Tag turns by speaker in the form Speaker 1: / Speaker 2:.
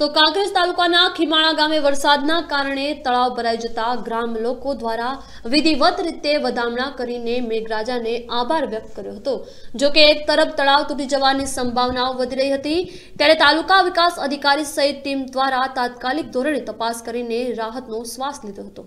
Speaker 1: તો કાંકરેજ તાલુકાના ખીમાણા ગામે વરસાદના કારણે તળાવ ભરાઈ જતા ગ્રામ લોકો દ્વારા વિધિવત રીતે વધામણા કરીને મેઘરાજાને આભાર વ્યક્ત કર્યો હતો જો કે એક તરફ તળાવ તૂટી જવાની સંભાવનાઓ વધી રહી હતી ત્યારે તાલુકા વિકાસ અધિકારી સહિત ટીમ દ્વારા તાત્કાલિક ધોરણે તપાસ કરીને રાહતનો શ્વાસ લીધો હતો